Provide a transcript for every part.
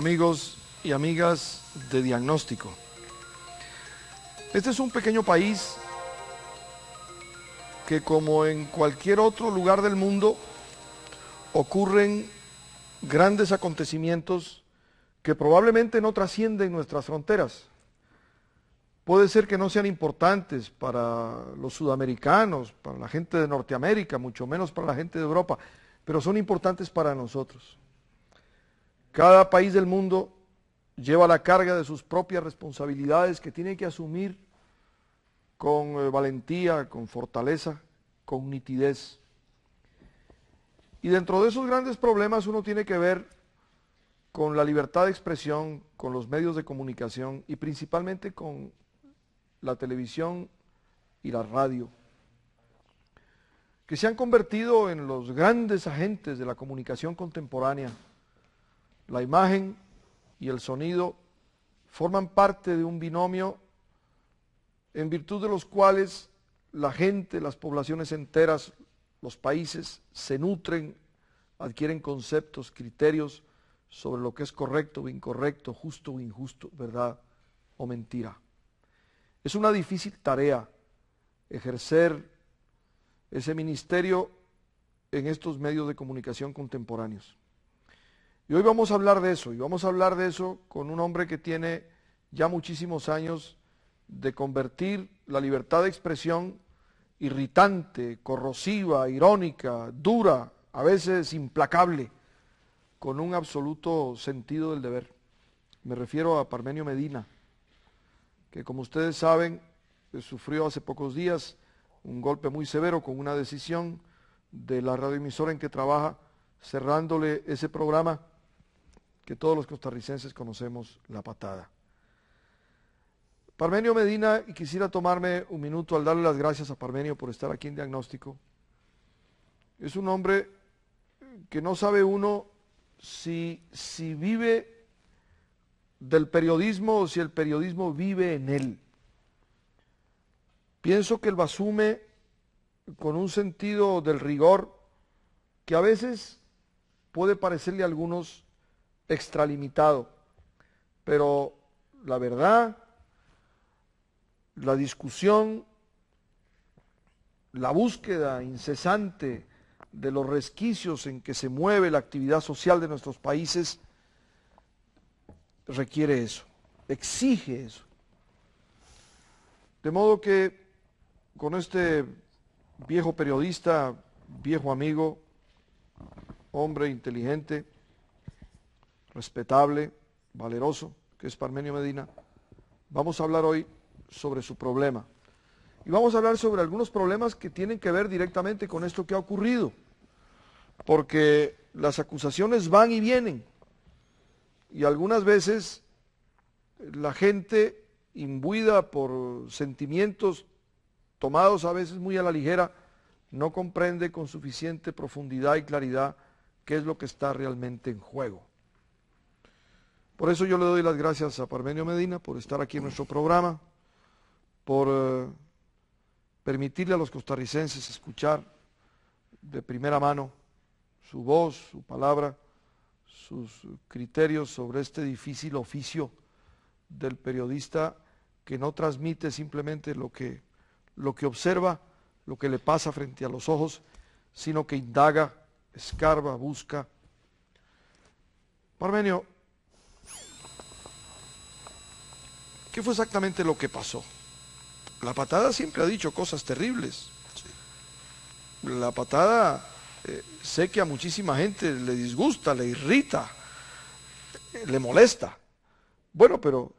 amigos y amigas de diagnóstico. Este es un pequeño país que como en cualquier otro lugar del mundo ocurren grandes acontecimientos que probablemente no trascienden nuestras fronteras. Puede ser que no sean importantes para los sudamericanos, para la gente de Norteamérica, mucho menos para la gente de Europa, pero son importantes para nosotros. Cada país del mundo lleva la carga de sus propias responsabilidades que tiene que asumir con eh, valentía, con fortaleza, con nitidez. Y dentro de esos grandes problemas uno tiene que ver con la libertad de expresión, con los medios de comunicación y principalmente con la televisión y la radio, que se han convertido en los grandes agentes de la comunicación contemporánea. La imagen y el sonido forman parte de un binomio en virtud de los cuales la gente, las poblaciones enteras, los países se nutren, adquieren conceptos, criterios sobre lo que es correcto o incorrecto, justo o injusto, verdad o mentira. Es una difícil tarea ejercer ese ministerio en estos medios de comunicación contemporáneos. Y hoy vamos a hablar de eso, y vamos a hablar de eso con un hombre que tiene ya muchísimos años de convertir la libertad de expresión irritante, corrosiva, irónica, dura, a veces implacable, con un absoluto sentido del deber. Me refiero a Parmenio Medina, que como ustedes saben, eh, sufrió hace pocos días un golpe muy severo con una decisión de la radioemisora en que trabaja, cerrándole ese programa que todos los costarricenses conocemos la patada. Parmenio Medina, y quisiera tomarme un minuto al darle las gracias a Parmenio por estar aquí en diagnóstico. Es un hombre que no sabe uno si, si vive del periodismo o si el periodismo vive en él. Pienso que el Basume, con un sentido del rigor, que a veces puede parecerle a algunos extralimitado. Pero la verdad, la discusión, la búsqueda incesante de los resquicios en que se mueve la actividad social de nuestros países requiere eso, exige eso. De modo que con este viejo periodista, viejo amigo, hombre inteligente, respetable, valeroso, que es Parmenio Medina, vamos a hablar hoy sobre su problema. Y vamos a hablar sobre algunos problemas que tienen que ver directamente con esto que ha ocurrido, porque las acusaciones van y vienen, y algunas veces la gente imbuida por sentimientos tomados a veces muy a la ligera, no comprende con suficiente profundidad y claridad qué es lo que está realmente en juego. Por eso yo le doy las gracias a Parmenio Medina por estar aquí en nuestro programa, por eh, permitirle a los costarricenses escuchar de primera mano su voz, su palabra, sus criterios sobre este difícil oficio del periodista que no transmite simplemente lo que, lo que observa, lo que le pasa frente a los ojos, sino que indaga, escarba, busca. Parmenio, ¿Qué fue exactamente lo que pasó? La patada siempre ha dicho cosas terribles. La patada eh, sé que a muchísima gente le disgusta, le irrita, le molesta. Bueno, pero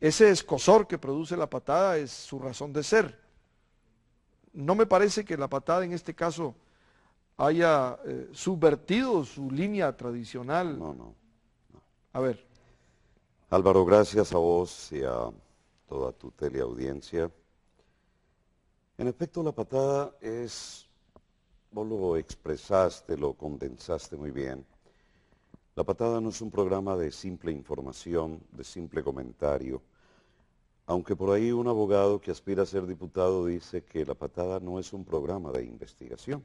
ese escosor que produce la patada es su razón de ser. No me parece que la patada en este caso haya eh, subvertido su línea tradicional. no, no. A ver. Álvaro, gracias a vos y a toda tu teleaudiencia. En efecto, la patada es, vos lo expresaste, lo condensaste muy bien. La patada no es un programa de simple información, de simple comentario. Aunque por ahí un abogado que aspira a ser diputado dice que la patada no es un programa de investigación.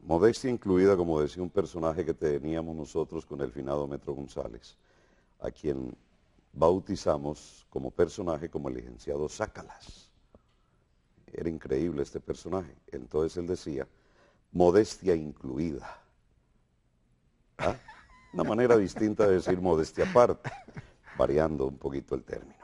Modestia incluida, como decía un personaje que teníamos nosotros con el finado Metro González, a quien bautizamos como personaje como el licenciado Sácalas. Era increíble este personaje. Entonces él decía, modestia incluida. ¿Ah? Una manera distinta de decir modestia aparte, variando un poquito el término.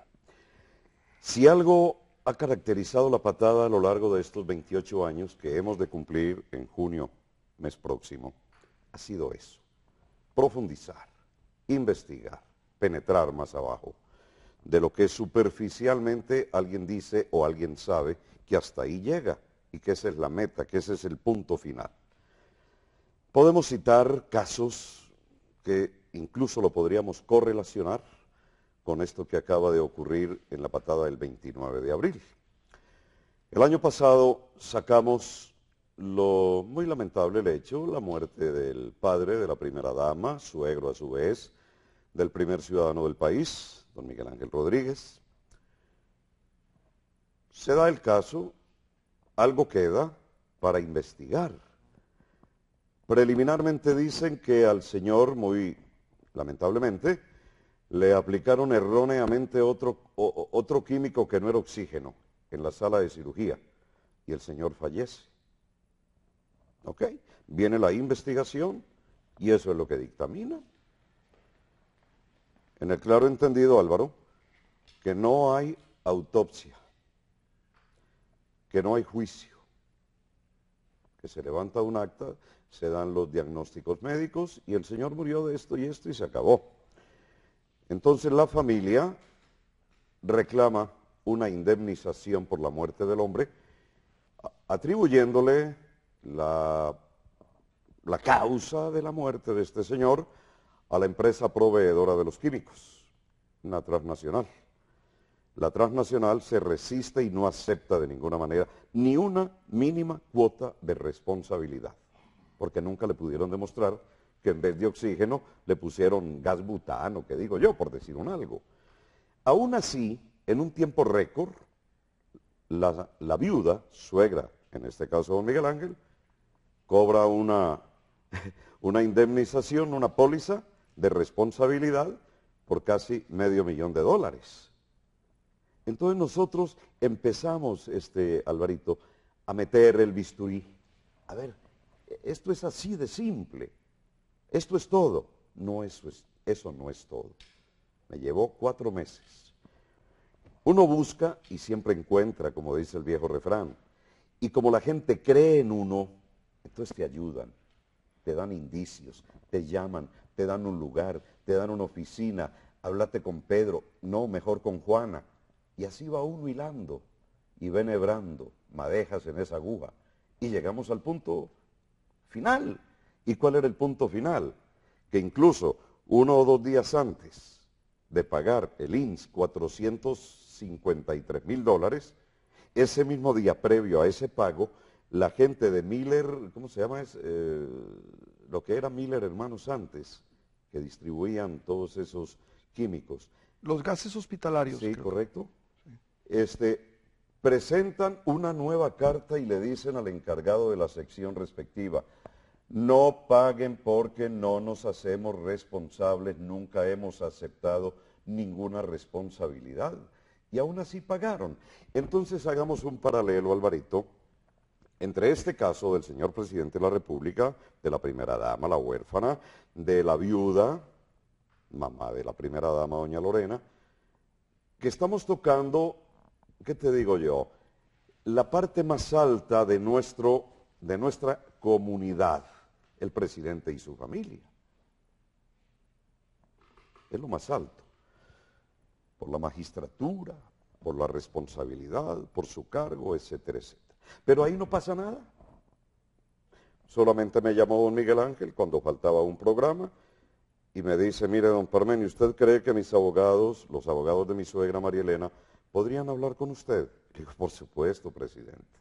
Si algo ha caracterizado la patada a lo largo de estos 28 años que hemos de cumplir en junio mes próximo, ha sido eso, profundizar, investigar, penetrar más abajo de lo que superficialmente alguien dice o alguien sabe que hasta ahí llega y que esa es la meta, que ese es el punto final. Podemos citar casos que incluso lo podríamos correlacionar con esto que acaba de ocurrir en la patada del 29 de abril. El año pasado sacamos lo muy lamentable el hecho, la muerte del padre de la primera dama, suegro a su vez, del primer ciudadano del país, don Miguel Ángel Rodríguez. Se da el caso, algo queda para investigar. Preliminarmente dicen que al señor, muy lamentablemente, le aplicaron erróneamente otro, otro químico que no era oxígeno en la sala de cirugía y el señor fallece. ¿Ok? Viene la investigación y eso es lo que dictamina. En el claro entendido, Álvaro, que no hay autopsia, que no hay juicio, que se levanta un acta, se dan los diagnósticos médicos y el señor murió de esto y esto y se acabó. Entonces la familia reclama una indemnización por la muerte del hombre, atribuyéndole la, la causa de la muerte de este señor a la empresa proveedora de los químicos, una transnacional. La transnacional se resiste y no acepta de ninguna manera ni una mínima cuota de responsabilidad, porque nunca le pudieron demostrar que en vez de oxígeno le pusieron gas butano, que digo yo, por decir un algo. Aún así, en un tiempo récord, la, la viuda, suegra, en este caso don Miguel Ángel, cobra una, una indemnización, una póliza de responsabilidad por casi medio millón de dólares. Entonces nosotros empezamos, este, Alvarito, a meter el bisturí. A ver, esto es así de simple. Esto es todo. No, eso, es, eso no es todo. Me llevó cuatro meses. Uno busca y siempre encuentra, como dice el viejo refrán. Y como la gente cree en uno, entonces te ayudan, te dan indicios, te llaman, te dan un lugar, te dan una oficina, háblate con Pedro, no, mejor con Juana. Y así va uno hilando y venebrando madejas en esa aguja. Y llegamos al punto final. ¿Y cuál era el punto final? Que incluso uno o dos días antes de pagar el INS 453 mil dólares, ese mismo día previo a ese pago, la gente de Miller, ¿cómo se llama? Es, eh, lo que era Miller Hermanos antes, que distribuían todos esos químicos. Los gases hospitalarios. Sí, correcto. Este, presentan una nueva carta y le dicen al encargado de la sección respectiva, no paguen porque no nos hacemos responsables, nunca hemos aceptado ninguna responsabilidad. Y aún así pagaron. Entonces hagamos un paralelo, Alvarito entre este caso del señor presidente de la República, de la primera dama, la huérfana, de la viuda, mamá de la primera dama, doña Lorena, que estamos tocando, ¿qué te digo yo? La parte más alta de, nuestro, de nuestra comunidad, el presidente y su familia. Es lo más alto. Por la magistratura, por la responsabilidad, por su cargo, etcétera, etcétera. Pero ahí no pasa nada. Solamente me llamó don Miguel Ángel cuando faltaba un programa y me dice, mire don Parmenio, ¿usted cree que mis abogados, los abogados de mi suegra María Elena, podrían hablar con usted? Le digo, por supuesto, presidente.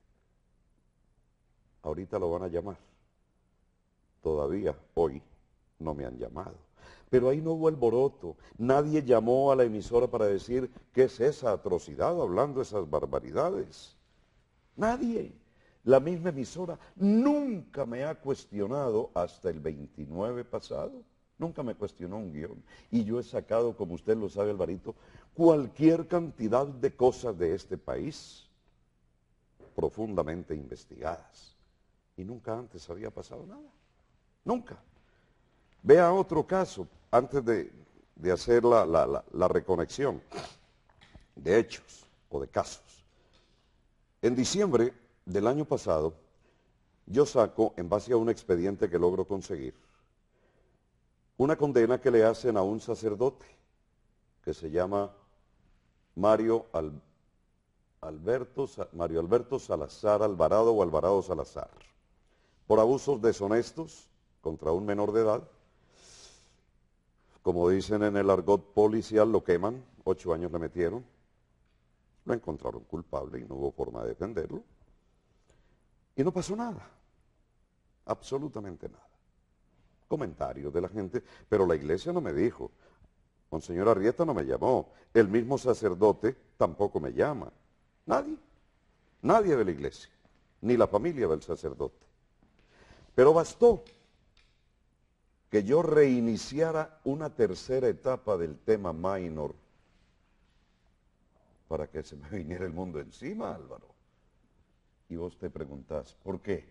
Ahorita lo van a llamar. Todavía, hoy, no me han llamado. Pero ahí no hubo el boroto. Nadie llamó a la emisora para decir, ¿qué es esa atrocidad hablando esas barbaridades? Nadie. La misma emisora nunca me ha cuestionado hasta el 29 pasado. Nunca me cuestionó un guión. Y yo he sacado, como usted lo sabe, Alvarito, cualquier cantidad de cosas de este país profundamente investigadas. Y nunca antes había pasado nada. Nunca. Vea otro caso, antes de, hacer la reconexión de hechos o de casos. En diciembre del año pasado, yo saco, en base a un expediente que logro conseguir, una condena que le hacen a un sacerdote que se llama Mario, Alberto, Mario Alberto Salazar Alvarado o Alvarado Salazar, por abusos deshonestos contra un menor de edad. Como dicen en el argot policial, lo queman, ocho años le metieron lo encontraron culpable y no hubo forma de defenderlo. Y no pasó nada, absolutamente nada. Comentarios de la gente, pero la iglesia no me dijo, Monseñor Arrieta no me llamó, el mismo sacerdote tampoco me llama, nadie, nadie de la iglesia, ni la familia del sacerdote. Pero bastó que yo reiniciara una tercera etapa del tema minor para que se me viniera el mundo encima, Álvaro. Y vos te preguntás, ¿por qué?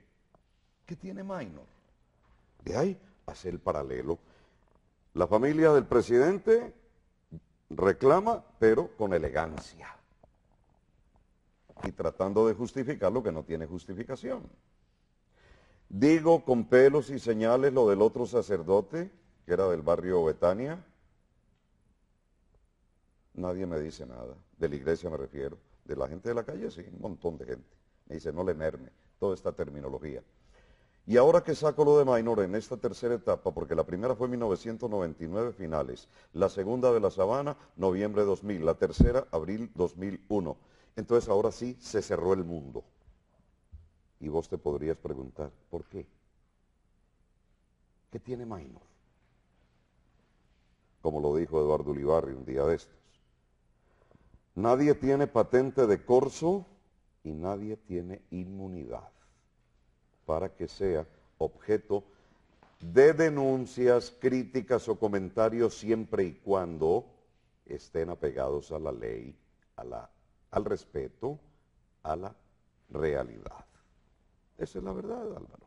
¿Qué tiene minor? De ahí hace el paralelo. La familia del presidente reclama, pero con elegancia. Y tratando de justificar lo que no tiene justificación. Digo con pelos y señales lo del otro sacerdote, que era del barrio Betania, nadie me dice nada, de la iglesia me refiero, de la gente de la calle sí, un montón de gente. Me dice, no le merme, toda esta terminología. Y ahora que saco lo de Maynor en esta tercera etapa, porque la primera fue 1999 finales, la segunda de La Sabana, noviembre 2000, la tercera, abril 2001. Entonces ahora sí se cerró el mundo. Y vos te podrías preguntar, ¿por qué? ¿Qué tiene Maynor? Como lo dijo Eduardo Ulibarri un día de esto Nadie tiene patente de corso y nadie tiene inmunidad para que sea objeto de denuncias, críticas o comentarios siempre y cuando estén apegados a la ley, al respeto, a la realidad. Esa es la verdad, Álvaro.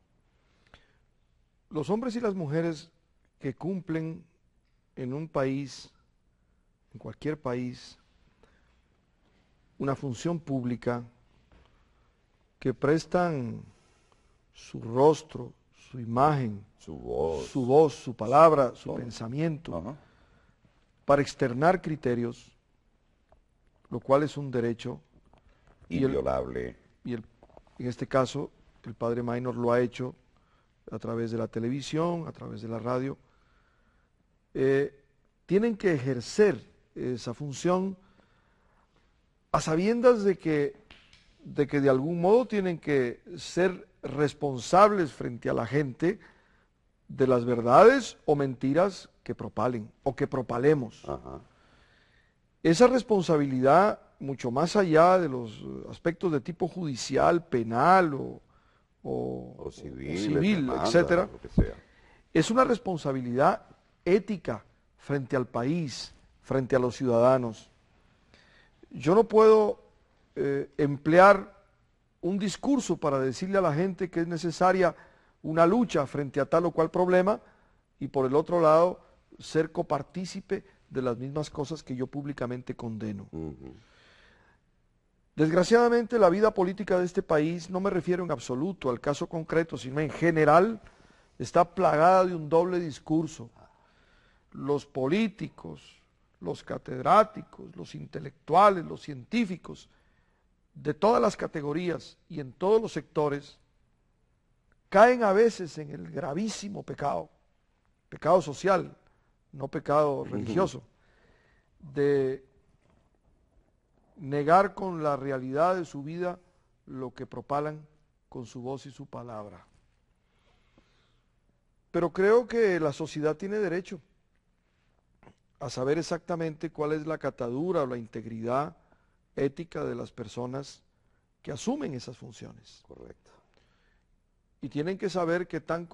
Los hombres y las mujeres que cumplen en un país, en cualquier país, una función pública, que prestan su rostro, su imagen, su voz, su, palabra, su pensamiento, para externar criterios, lo cual es un derecho inviolable. Y, en este caso, el padre Maynor lo ha hecho a través de la televisión, a través de la radio. Eh, tienen que ejercer esa función a sabiendas de que, de que de algún modo tienen que ser responsables frente a la gente de las verdades o mentiras que propalen o que propalemos. Esa responsabilidad, mucho más allá de los aspectos de tipo judicial, penal o, civil, etcétera, es una responsabilidad ética frente al país, frente a los ciudadanos. Yo no puedo eh, emplear un discurso para decirle a la gente que es necesaria una lucha frente a tal o cual problema y por el otro lado ser copartícipe de las mismas cosas que yo públicamente condeno. Desgraciadamente la vida política de este país, no me refiero en absoluto al caso concreto, sino en general, está plagada de un doble discurso. Los políticos, los catedráticos, los intelectuales, los científicos, de todas las categorías y en todos los sectores, caen a veces en el gravísimo pecado, pecado social, no pecado religioso, de negar con la realidad de su vida lo que propalan con su voz y su palabra. Pero creo que la sociedad tiene derecho a saber exactamente cuál es la catadura o la integridad ética de las personas que asumen esas funciones. Correcto. Y tienen que saber qué tan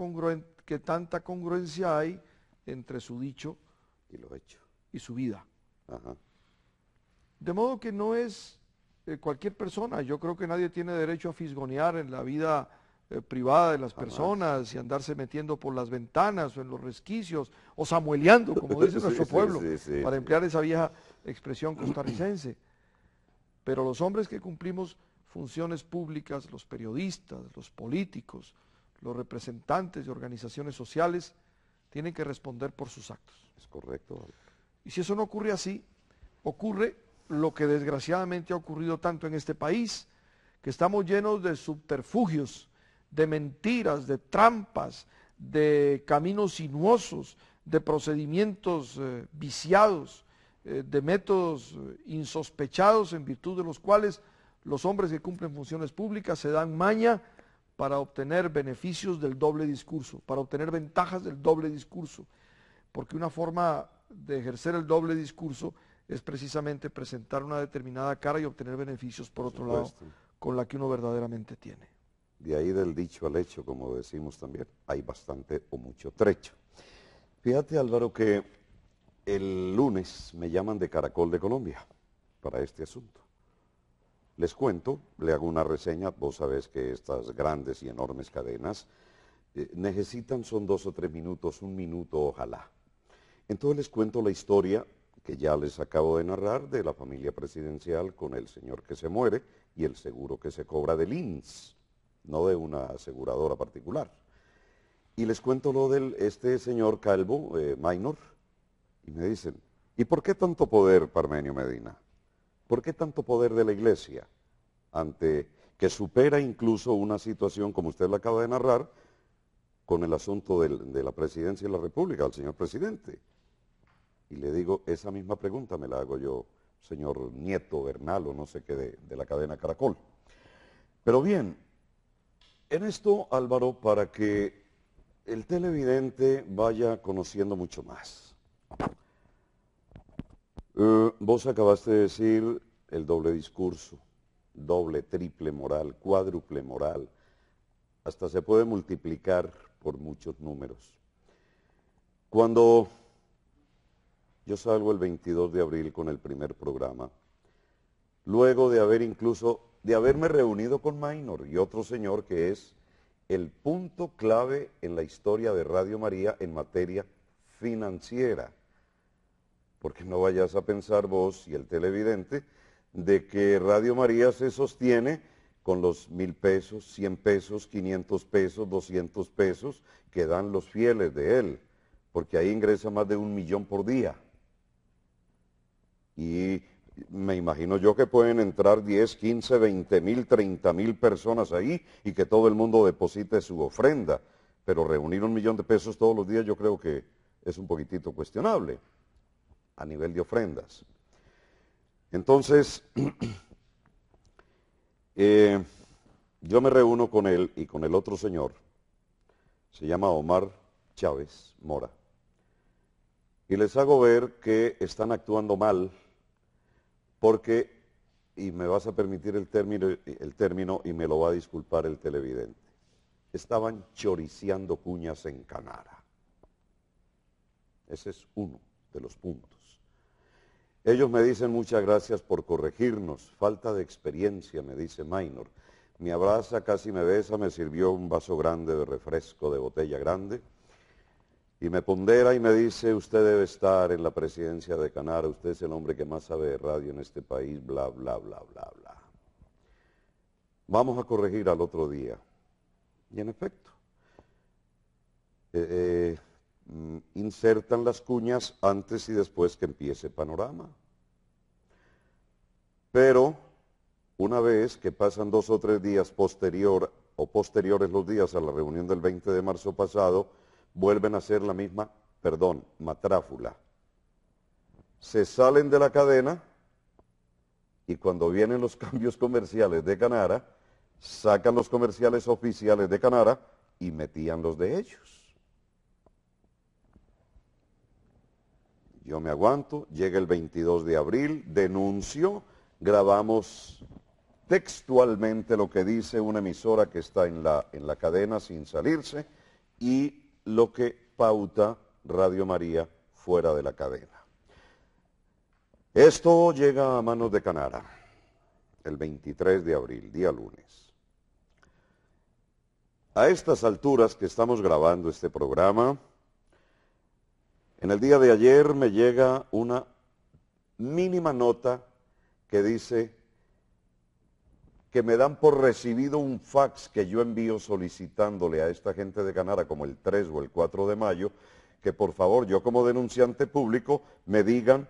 tanta congruencia hay entre su dicho y lo hecho y su vida. De modo que no es eh, cualquier persona, yo creo que nadie tiene derecho a fisgonear en la vida eh, privada de las personas y andarse metiendo por las ventanas o en los resquicios o samueleando, como dice nuestro pueblo, para emplear esa vieja expresión costarricense. Pero los hombres que cumplimos funciones públicas, los periodistas, los políticos, los representantes de organizaciones sociales, tienen que responder por sus actos. Es correcto. Y si eso no ocurre así, ocurre lo que desgraciadamente ha ocurrido tanto en este país, que estamos llenos de subterfugios de mentiras, de trampas, de caminos sinuosos, de procedimientos eh, viciados, eh, de métodos eh, insospechados en virtud de los cuales los hombres que cumplen funciones públicas se dan maña para obtener beneficios del doble discurso, para obtener ventajas del doble discurso, porque una forma de ejercer el doble discurso es precisamente presentar una determinada cara y obtener beneficios por otro lado con la que uno verdaderamente tiene de ahí del dicho al hecho, como decimos también, hay bastante o mucho trecho. Fíjate Álvaro que el lunes me llaman de Caracol de Colombia para este asunto. Les cuento, le hago una reseña, vos sabés que estas grandes y enormes cadenas eh, necesitan son dos o tres minutos, un minuto ojalá. Entonces les cuento la historia que ya les acabo de narrar de la familia presidencial con el señor que se muere y el seguro que se cobra del INS no de una aseguradora particular. Y les cuento lo de este señor Calvo, eh, Minor, y me dicen, ¿y por qué tanto poder, Parmenio Medina? ¿Por qué tanto poder de la iglesia? Ante que supera incluso una situación, como usted la acaba de narrar, con el asunto de la presidencia de la República, al señor presidente. Y le digo, esa misma pregunta me la hago yo, señor Nieto Bernal, o no sé qué, de la cadena Caracol. Pero bien, en esto, Álvaro, para que el televidente vaya conociendo mucho más. Eh, vos acabaste de decir el doble discurso, doble, triple moral, cuádruple moral, hasta se puede multiplicar por muchos números. Cuando yo salgo el 22 de abril con el primer programa, luego de haber incluso, de haberme reunido con Maynor y otro señor que es el punto clave en la historia de Radio María en materia financiera. Porque no vayas a pensar vos y el televidente de que Radio María se sostiene con los mil pesos, cien pesos, quinientos pesos, doscientos pesos que dan los fieles de él, porque ahí ingresa más de un millón por día. Y me imagino yo que pueden entrar 10, 15, 20 mil, 30 mil personas ahí y que todo el mundo deposite su ofrenda. Pero reunir un millón de pesos todos los días yo creo que es un poquitito cuestionable a nivel de ofrendas. Entonces, eh, yo me reúno con él y con el otro señor, se llama Omar Chávez Mora, y les hago ver que están actuando mal porque, y me vas a permitir el término, el término y me lo va a disculpar el televidente, estaban choriciando cuñas en Canara. Ese es uno de los puntos. Ellos me dicen muchas gracias por corregirnos, falta de experiencia, me dice Minor. Me abraza, casi me besa, me sirvió un vaso grande de refresco de botella grande y me pondera y me dice, usted debe estar en la presidencia de Canara, usted es el hombre que más sabe de radio en este país, bla, bla, bla, bla, bla. Vamos a corregir al otro día. Y en efecto, eh, eh, mm, insertan las cuñas antes y después que empiece panorama. Pero una vez que pasan dos o tres días posterior o posteriores los días a la reunión del 20 de marzo pasado, vuelven a ser la misma, perdón, matráfula. Se salen de la cadena y cuando vienen los cambios comerciales de Canara, sacan los comerciales oficiales de Canara y metían los de ellos. Yo me aguanto, llega el 22 de abril, denuncio, grabamos textualmente lo que dice una emisora que está en la, en la cadena sin salirse y lo que pauta Radio María fuera de la cadena. Esto llega a manos de Canara el 23 de abril, día lunes. A estas alturas que estamos grabando este programa, en el día de ayer me llega una mínima nota que dice que me dan por recibido un fax que yo envío solicitándole a esta gente de Canara, como el 3 o el 4 de mayo, que por favor yo como denunciante público me digan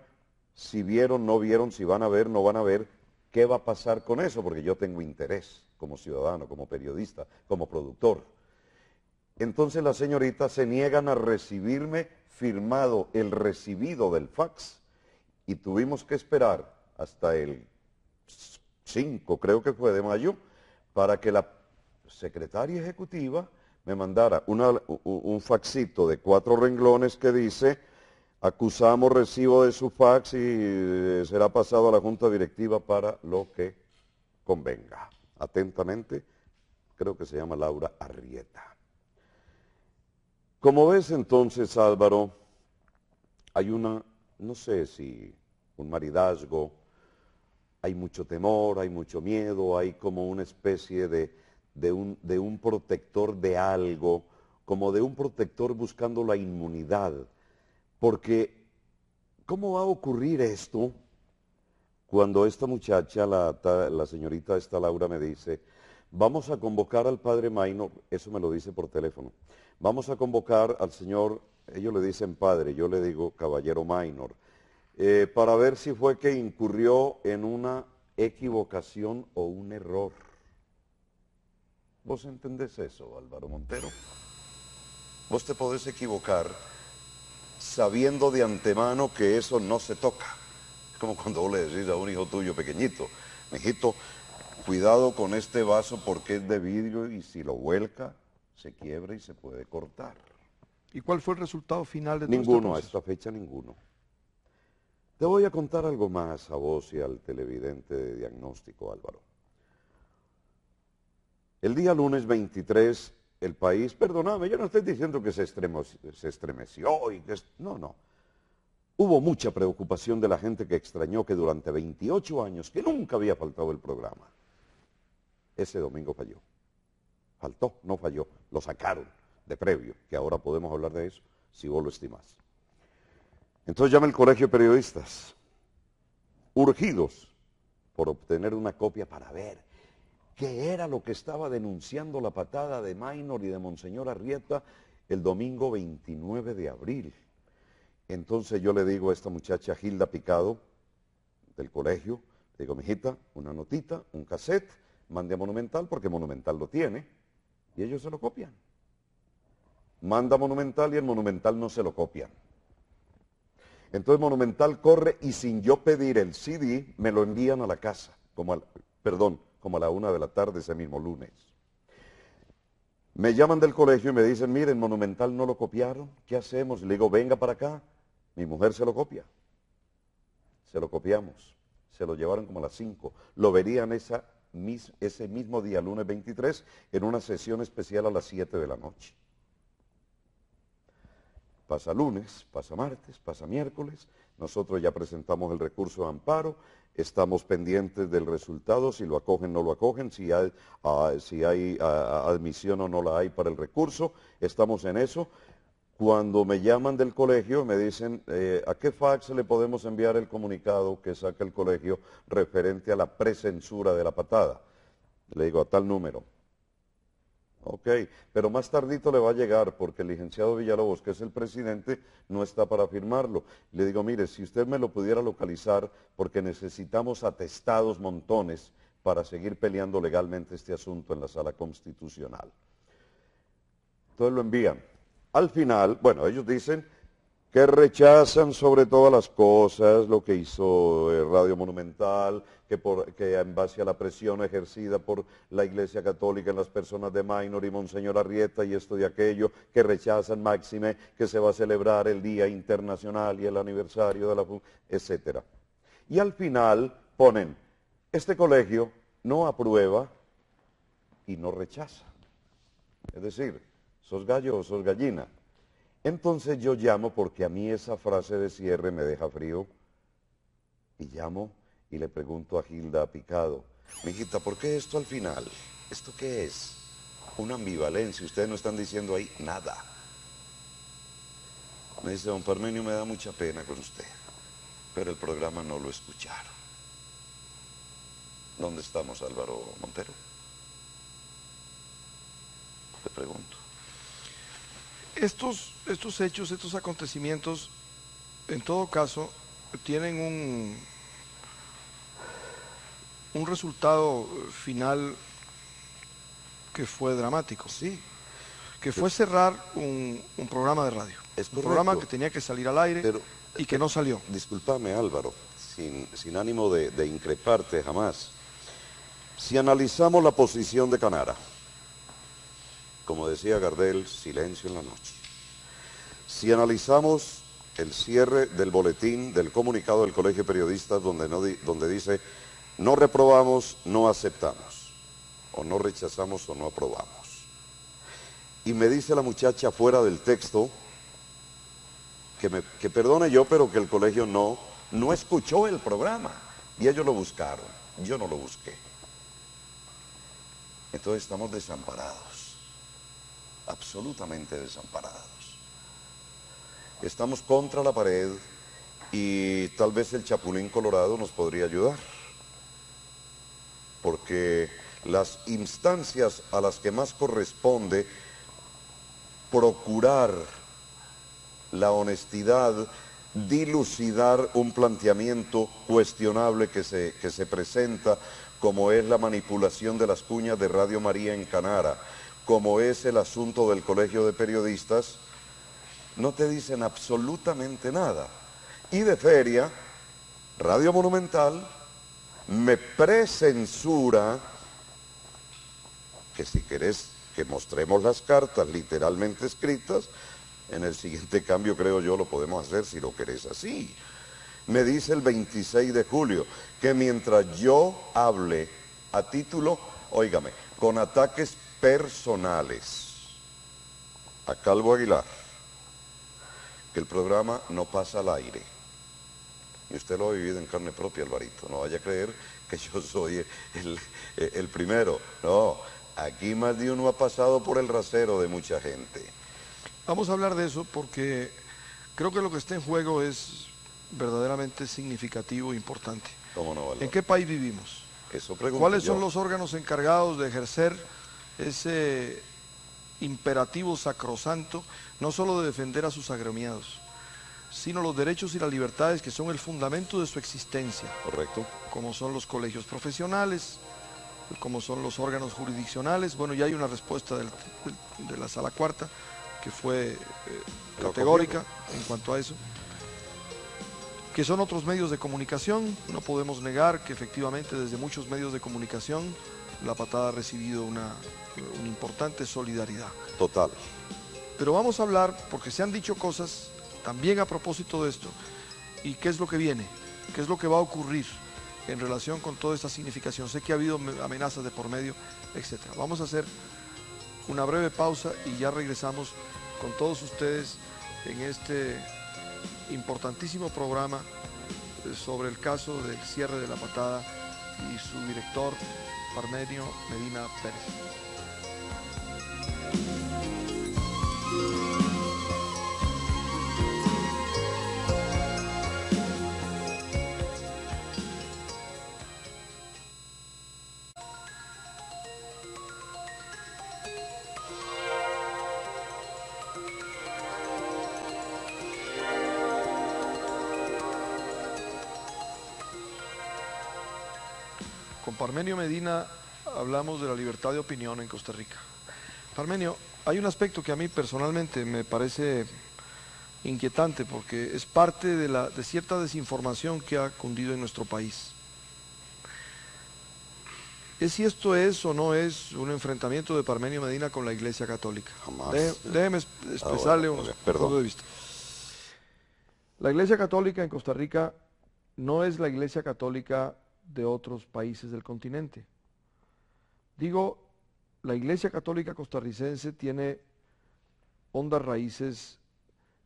si vieron, no vieron, si van a ver, no van a ver, qué va a pasar con eso, porque yo tengo interés como ciudadano, como periodista, como productor. Entonces las señoritas se niegan a recibirme firmado el recibido del fax y tuvimos que esperar hasta el cinco, creo que fue de mayo, para que la secretaria ejecutiva me mandara un faxito de cuatro renglones que dice, acusamos recibo de su fax y eh, será pasado a la Junta Directiva para lo que convenga. Atentamente, creo que se llama Laura Arrieta. Como ves entonces, Álvaro, hay una, no sé si un maridazgo, hay mucho temor, hay mucho miedo, hay como una especie de, de, un, protector de algo, como de un protector buscando la inmunidad. Porque, ¿cómo va a ocurrir esto cuando esta muchacha, la, la señorita esta Laura, me dice, vamos a convocar al padre Maynor, eso me lo dice por teléfono, vamos a convocar al señor, ellos le dicen padre, yo le digo caballero Maynor, eh, para ver si fue que incurrió en una equivocación o un error. ¿Vos entendés eso, Álvaro Montero? Vos te podés equivocar sabiendo de antemano que eso no se toca. Es como cuando vos le decís a un hijo tuyo pequeñito, hijito, cuidado con este vaso porque es de vidrio y si lo vuelca, se quiebra y se puede cortar. ¿Y cuál fue el resultado final de todo este Ninguno, a esta fecha ninguno. Te voy a contar algo más a vos y al televidente de diagnóstico Álvaro. El día lunes 23, el país, perdoname, yo no estoy diciendo que se, se estremeció y que... No, no. Hubo mucha preocupación de la gente que extrañó que durante 28 años, que nunca había faltado el programa, ese domingo falló. Faltó, no falló, lo sacaron de previo, que ahora podemos hablar de eso, si vos lo estimás. Entonces llama el colegio de periodistas, urgidos por obtener una copia para ver qué era lo que estaba denunciando la patada de Maynor y de Monseñor Arrieta el domingo 29 de abril. Entonces yo le digo a esta muchacha Gilda Picado del colegio, le digo, mijita, una notita, un cassette, mande a Monumental porque Monumental lo tiene y ellos se lo copian. Manda Monumental y el Monumental no se lo copian. Entonces Monumental corre y sin yo pedir el CD, me lo envían a la casa, como perdón, como a la una de la tarde ese mismo lunes. Me llaman del colegio y me dicen, miren, Monumental no lo copiaron, ¿qué hacemos? Le digo, venga para acá. Mi mujer se lo copia. Se lo copiamos. Se lo llevaron como a las cinco. Lo verían ese mismo día, lunes 23, en una sesión especial a las 7 de la noche. Pasa lunes, pasa martes, pasa miércoles. Nosotros ya presentamos el recurso de amparo. Estamos pendientes del resultado, si lo acogen o no lo acogen, si hay, ah, ah, admisión o no la hay para el recurso. Estamos en eso. Cuando me llaman del colegio, me dicen eh, a qué fax le podemos enviar el comunicado que saca el colegio referente a la precensura de la patada. Le digo a tal número. Ok, pero más tardito le va a llegar porque el licenciado Villalobos, que es el presidente, no está para firmarlo. Le digo, mire, si usted me lo pudiera localizar porque necesitamos atestados montones para seguir peleando legalmente este asunto en la sala constitucional. Entonces lo envían. Al final, bueno, ellos dicen que rechazan sobre todas las cosas lo que hizo eh, Radio Monumental, que, en base a la presión ejercida por la Iglesia Católica en las personas de minor y Monseñor Arrieta y esto y aquello, que rechazan máxime que se va a celebrar el Día Internacional y el aniversario de la... etcétera. Y al final ponen, este colegio no aprueba y no rechaza. Es decir, sos gallo o sos gallina. Entonces yo llamo porque a mí esa frase de cierre me deja frío. Y llamo y le pregunto a Gilda Picado, mijita, ¿por qué esto al final? ¿Esto qué es? Una ambivalencia, ustedes no están diciendo ahí nada. Me dice, don Parmenio, me da mucha pena con usted, pero el programa no lo escucharon. ¿Dónde estamos, Álvaro Montero? Te pregunto. Estos, estos hechos, estos acontecimientos, en todo caso, tienen un, un resultado final que fue dramático. Sí. Que fue cerrar un, programa de radio. Es un programa que tenía que salir al aire Pero, y que no salió. Disculpame, Álvaro, sin, sin ánimo de increparte jamás. Si analizamos la posición de Canara, como decía Gardel, silencio en la noche. Si analizamos el cierre del boletín del comunicado del Colegio de Periodistas donde, donde dice no reprobamos, no aceptamos, o no rechazamos o no aprobamos. Y me dice la muchacha fuera del texto que, me, que perdone yo, pero que el colegio no, no escuchó el programa. Y ellos lo buscaron, yo no lo busqué. Entonces estamos desamparados absolutamente desamparados. Estamos contra la pared y tal vez el Chapulín Colorado nos podría ayudar, porque las instancias a las que más corresponde procurar la honestidad, dilucidar un planteamiento cuestionable que se, que se presenta, como es la manipulación de las cuñas de Radio María en Canara, como es el asunto del Colegio de Periodistas, no te dicen absolutamente nada. Y de feria, Radio Monumental me precensura que si querés que mostremos las cartas literalmente escritas, en el siguiente cambio creo yo lo podemos hacer si lo querés así. Me dice el 26 de julio que mientras yo hable a título, oígame, con ataques personales a Calvo Aguilar que el programa no pasa al aire. Y usted lo ha vivido en carne propia, Alvarito. No vaya a creer que yo soy el, primero. No, aquí más de uno ha pasado por el rasero de mucha gente. Vamos a hablar de eso porque creo que lo que está en juego es verdaderamente significativo e importante. ¿En qué país vivimos? Eso ¿Cuáles son los órganos encargados de ejercer ese imperativo sacrosanto, no solo de defender a sus agremiados, sino los derechos y las libertades que son el fundamento de su existencia. Correcto. Como son los colegios profesionales, como son los órganos jurisdiccionales. Bueno, ya hay una respuesta de la sala cuarta que fue eh, categórica en cuanto a eso. Que son otros medios de comunicación, no podemos negar que efectivamente desde muchos medios de comunicación la patada ha recibido una, importante solidaridad. Total. Pero vamos a hablar, porque se han dicho cosas también a propósito de esto, y qué es lo que viene, qué es lo que va a ocurrir en relación con toda esta significación. Sé que ha habido amenazas de por medio, etc. Vamos a hacer una breve pausa y ya regresamos con todos ustedes en este importantísimo programa sobre el caso del cierre de la patada y su director, Parmenio Medina Pérez. Con Parmenio Medina hablamos de la libertad de opinión en Costa Rica. Parmenio, hay un aspecto que a mí personalmente me parece inquietante porque es parte de, la, cierta desinformación que ha cundido en nuestro país. ¿Es si esto es o no es un enfrentamiento de Parmenio Medina con la Iglesia Católica? déjeme ah, expresarle un punto de vista. La Iglesia Católica en Costa Rica no es la Iglesia Católica de otros países del continente. Digo, la Iglesia Católica costarricense tiene hondas raíces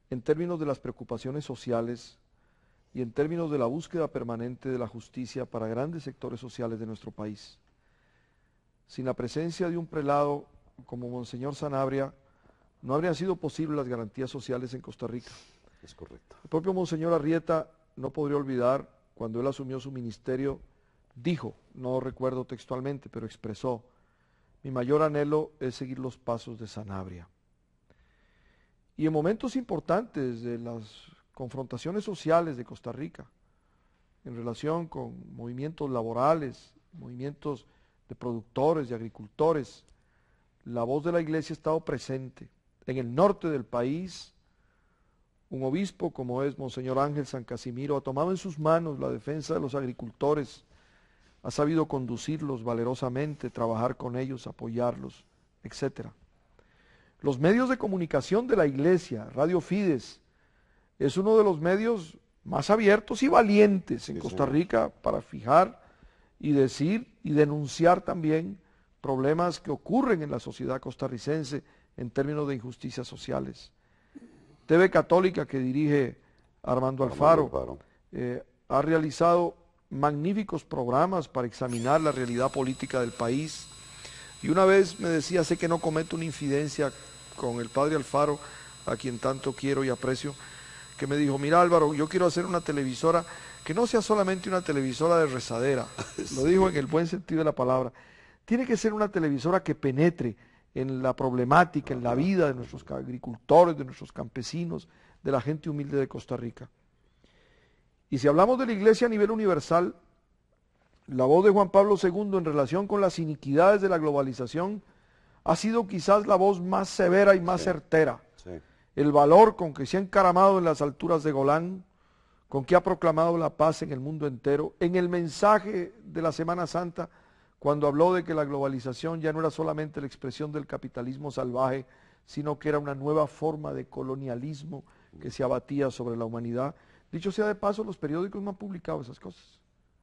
en términos de las preocupaciones sociales y en términos de la búsqueda permanente de la justicia para grandes sectores sociales de nuestro país. Sin la presencia de un prelado como Monseñor Sanabria, no habrían sido posibles las garantías sociales en Costa Rica. Es correcto. El propio Monseñor Arrieta no podría olvidar, cuando él asumió su ministerio, dijo, no recuerdo textualmente, pero expresó, mi mayor anhelo es seguir los pasos de Sanabria. Y en momentos importantes de las confrontaciones sociales de Costa Rica, en relación con movimientos laborales, movimientos de productores, de agricultores, la voz de la iglesia ha estado presente. En el norte del país, un obispo como es Monseñor Ángel San Casimiro ha tomado en sus manos la defensa de los agricultores, ha sabido conducirlos valerosamente, trabajar con ellos, apoyarlos, etc. Los medios de comunicación de la iglesia, Radio Fides, es uno de los medios más abiertos y valientes en Costa Rica para fijar y decir y denunciar también problemas que ocurren en la sociedad costarricense en términos de injusticias sociales. TV Católica, que dirige Armando, Alfaro, eh, ha realizado magníficos programas para examinar la realidad política del país. Y una vez me decía, sé que no cometo una infidencia con el padre Alfaro, a quien tanto quiero y aprecio, que me dijo, mira Álvaro, yo quiero hacer una televisora que no sea solamente una televisora de rezadera, lo dijo en el buen sentido de la palabra, tiene que ser una televisora que penetre en la problemática, en la vida de nuestros agricultores, de nuestros campesinos, de la gente humilde de Costa Rica. Y si hablamos de la iglesia a nivel universal, la voz de Juan Pablo II en relación con las iniquidades de la globalización ha sido quizás la voz más severa y más certera. El valor con que se ha encaramado en las alturas de Golán, con que ha proclamado la paz en el mundo entero, en el mensaje de la Semana Santa, cuando habló de que la globalización ya no era solamente la expresión del capitalismo salvaje, sino que era una nueva forma de colonialismo que se abatía sobre la humanidad. Dicho sea de paso, los periódicos no han publicado esas cosas,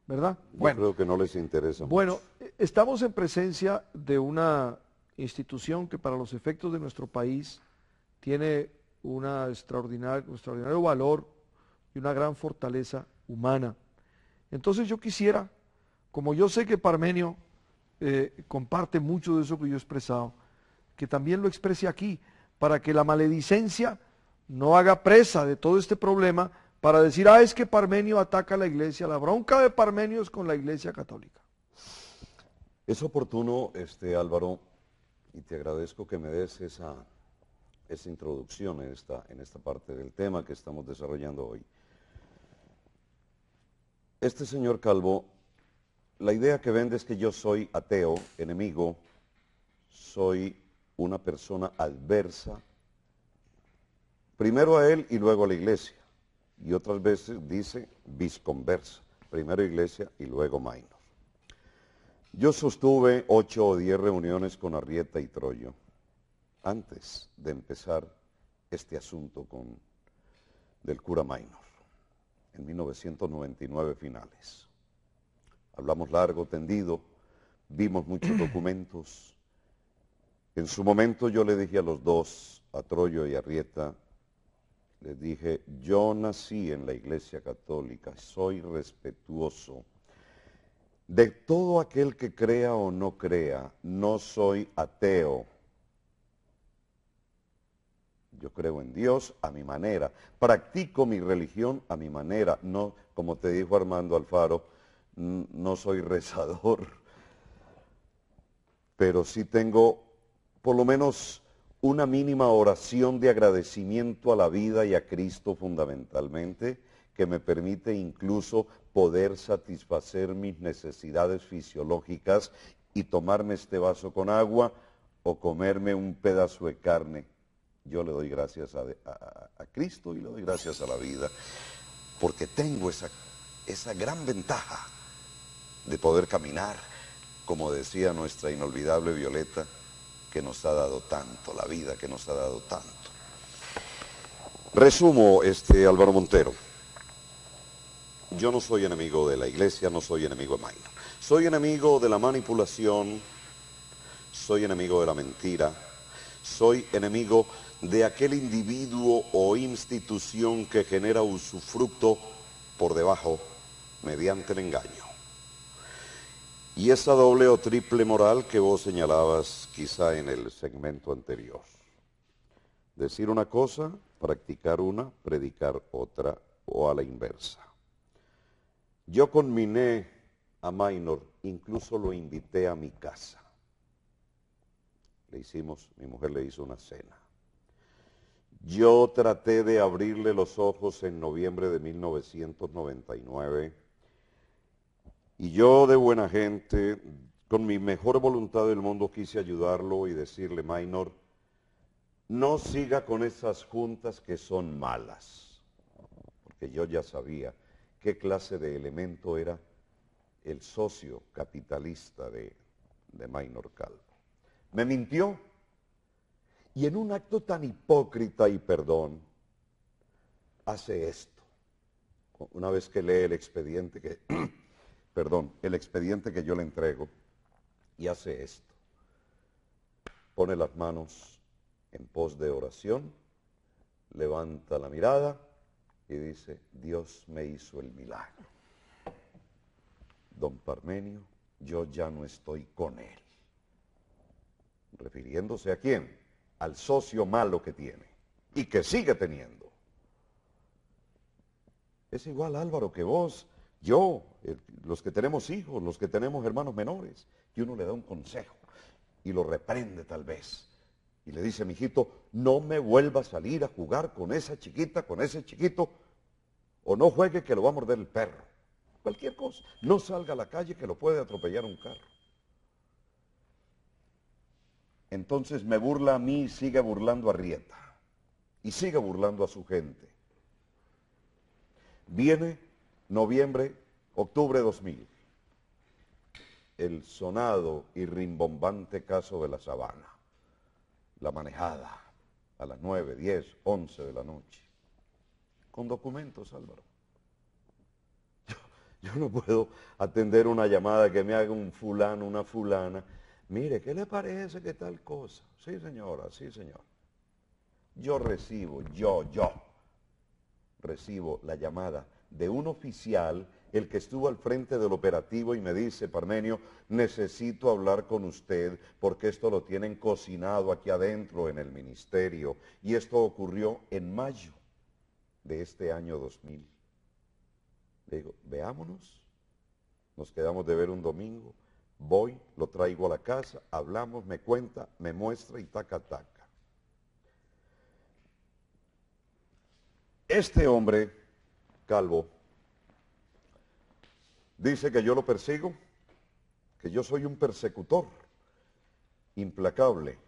¿verdad? Yo bueno, creo que no les interesa. Bueno, e, estamos en presencia de una institución que para los efectos de nuestro país tiene un extraordinario valor y una gran fortaleza humana. Entonces yo quisiera, como yo sé que Parmenio eh, comparte mucho de eso que yo he expresado, que también lo exprese aquí, para que la maledicencia no haga presa de todo este problema para decir, ah, es que Parmenio ataca a la iglesia, la bronca de Parmenios con la iglesia católica. Es oportuno, este Álvaro, y te agradezco que me des esa, introducción en esta, en esta parte del tema que estamos desarrollando hoy. Este señor Calvo, la idea que vende es que yo soy ateo, enemigo, soy una persona adversa, primero a él y luego a la iglesia y otras veces dice visconversa, primero iglesia y luego minor. Yo sostuve ocho o diez reuniones con Arrieta y Troyo antes de empezar este asunto con, del cura minor, en 1999 finales. Hablamos largo, tendido, vimos muchos documentos. En su momento yo le dije a los dos, a Troyo y a arrieta les dije, yo nací en la Iglesia Católica, soy respetuoso. De todo aquel que crea o no crea, no soy ateo. Yo creo en Dios a mi manera, practico mi religión a mi manera, no, como te dijo Armando Alfaro, no soy rezador, pero sí tengo por lo menos una mínima oración de agradecimiento a la vida y a Cristo fundamentalmente, que me permite incluso poder satisfacer mis necesidades fisiológicas y tomarme este vaso con agua o comerme un pedazo de carne. Yo le doy gracias a, Cristo y le doy gracias a la vida, porque tengo esa, esa gran ventaja de poder caminar, como decía nuestra inolvidable Violeta, que nos ha dado tanto, la vida que nos ha dado tanto. Resumo, este Álvaro Montero. Yo no soy enemigo de la iglesia, no soy enemigo de Mayo. Soy enemigo de la manipulación, soy enemigo de la mentira, soy enemigo de aquel individuo o institución que genera usufructo por debajo mediante el engaño. Y esa doble o triple moral que vos señalabas quizá en el segmento anterior. Decir una cosa, practicar una, predicar otra o a la inversa. Yo conminé a Minor, incluso lo invité a mi casa. Le hicimos, mi mujer le hizo una cena. Yo traté de abrirle los ojos en noviembre de 1999 y yo de buena gente, con mi mejor voluntad del mundo, quise ayudarlo y decirle, Maynor, no siga con esas juntas que son malas, porque yo ya sabía qué clase de elemento era el socio capitalista de, de Maynor Calvo. Me mintió y en un acto tan hipócrita y perdón, hace esto. Una vez que lee el expediente que perdón, el expediente que yo le entrego y hace esto. Pone las manos en pos de oración, levanta la mirada y dice, Dios me hizo el milagro. Don Parmenio, yo ya no estoy con él. Refiriéndose a quién? Al socio malo que tiene y que sigue teniendo. Es igual Álvaro que vos yo, los que tenemos hijos, los que tenemos hermanos menores, y uno le da un consejo y lo reprende tal vez. Y le dice, a mi hijito, no me vuelva a salir a jugar con esa chiquita, con ese chiquito, o no juegue que lo va a morder el perro. Cualquier cosa. No salga a la calle que lo puede atropellar un carro. Entonces me burla a mí y sigue burlando a Rieta. Y sigue burlando a su gente. Viene noviembre, octubre 2000. El sonado y rimbombante caso de la sabana. La manejada a las 9, 10, 11 de la noche. Con documentos, Álvaro. Yo, yo no puedo atender una llamada que me haga un fulano, una fulana. Mire, ¿qué le parece que tal cosa? Sí, señora, sí, señor. Yo recibo, yo, yo, recibo la llamada de un oficial, el que estuvo al frente del operativo y me dice, Parmenio, necesito hablar con usted porque esto lo tienen cocinado aquí adentro en el ministerio. Y esto ocurrió en mayo de este año 2000. Le digo, veámonos, nos quedamos de ver un domingo, voy, lo traigo a la casa, hablamos, me cuenta, me muestra y taca, taca. Este hombre Calvo, dice que yo lo persigo, que yo soy un persecutor implacable,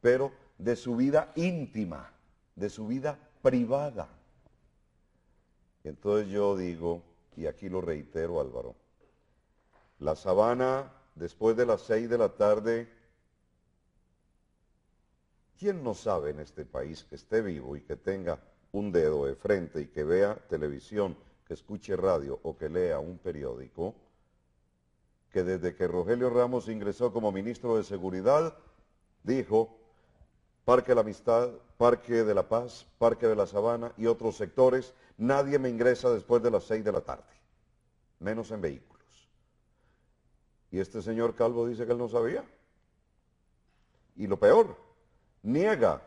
pero de su vida íntima, de su vida privada. Entonces yo digo, y aquí lo reitero Álvaro, la sabana después de las seis de la tarde, ¿quién no sabe en este país que esté vivo y que tenga un dedo de frente y que vea televisión, que escuche radio o que lea un periódico, que desde que Rogelio Ramos ingresó como ministro de Seguridad, dijo, Parque de la Amistad, Parque de la Paz, Parque de la Sabana y otros sectores, nadie me ingresa después de las seis de la tarde, menos en vehículos. Y este señor Calvo dice que él no sabía. Y lo peor, niega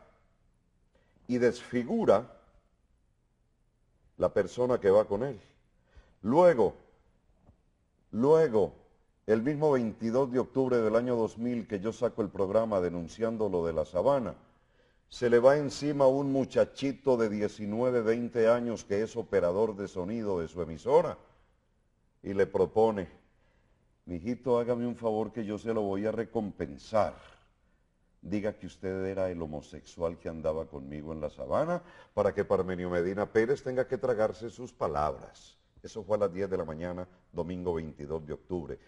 y desfigura la persona que va con él. Luego, luego, el mismo 22 de octubre del año 2000 que yo saco el programa denunciando lo de la sabana, se le va encima un muchachito de 19, 20 años que es operador de sonido de su emisora y le propone, mijito, hágame un favor que yo se lo voy a recompensar diga que usted era el homosexual que andaba conmigo en la sabana para que Parmenio Medina Pérez tenga que tragarse sus palabras. Eso fue a las 10 de la mañana, domingo 22 de octubre.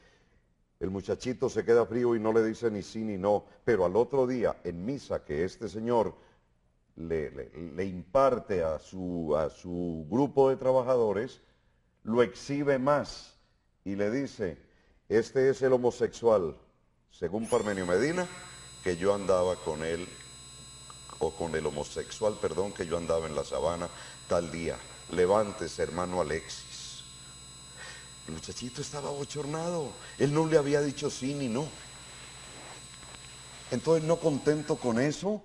El muchachito se queda frío y no le dice ni sí ni no, pero al otro día, en misa que este señor le, imparte a su, a su grupo de trabajadores, lo exhibe más y le dice, este es el homosexual, según Parmenio Medina, que yo andaba con él, o con el homosexual, perdón, que yo andaba en la sabana tal día. Levántese, hermano Alexis. El muchachito estaba bochornado. Él no le había dicho sí ni no. Entonces, no contento con eso,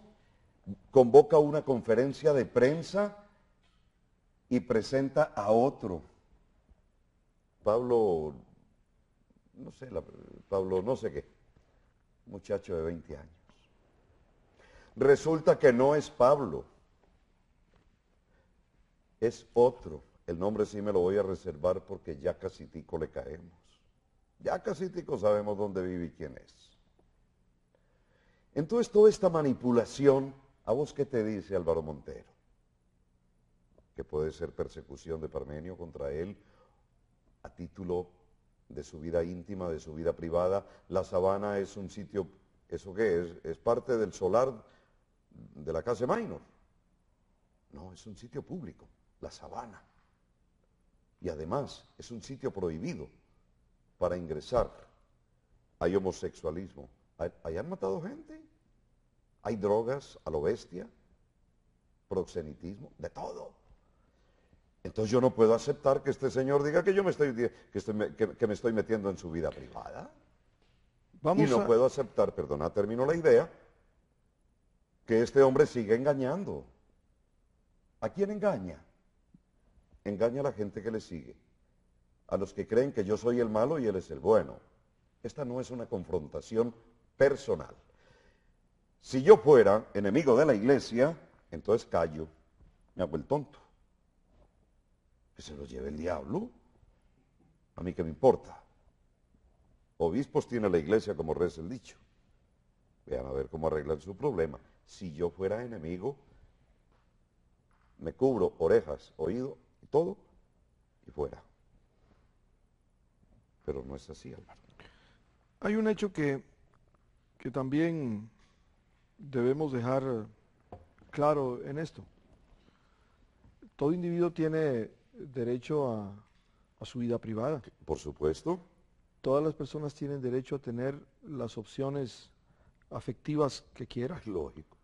convoca una conferencia de prensa y presenta a otro. Pablo, no sé, Pablo, no sé qué muchacho de 20 años. Resulta que no es Pablo, es otro. El nombre sí me lo voy a reservar porque ya casi tico le caemos. Ya casi tico sabemos dónde vive y quién es. Entonces toda esta manipulación, ¿a vos qué te dice Álvaro Montero? Que puede ser persecución de Parmenio contra él a título de su vida íntima, de su vida privada. La sabana es un sitio, ¿eso qué es? Es parte del solar de la casa Minor. No, es un sitio público, la sabana. Y además es un sitio prohibido para ingresar. Hay homosexualismo. ¿Hay, han matado gente? ¿Hay drogas a lo bestia? ¿Proxenitismo? De todo. Entonces yo no puedo aceptar que este señor diga que yo me estoy, me estoy metiendo en su vida privada. y no puedo aceptar, perdona, termino la idea, que este hombre sigue engañando. ¿A quién engaña? Engaña a la gente que le sigue, a los que creen que yo soy el malo y él es el bueno. Esta no es una confrontación personal. Si yo fuera enemigo de la iglesia, entonces callo, me hago el tonto se los lleve el diablo. A mí que me importa. Obispos tiene la iglesia como reza el dicho. Vean a ver cómo arreglan su problema. Si yo fuera enemigo, me cubro orejas, oído y todo, y fuera. Pero no es así, Álvaro. Hay un hecho que, que también debemos dejar claro en esto. Todo individuo tiene derecho a, su vida privada. Por supuesto. Todas las personas tienen derecho a tener las opciones afectivas que quieran. Lógico.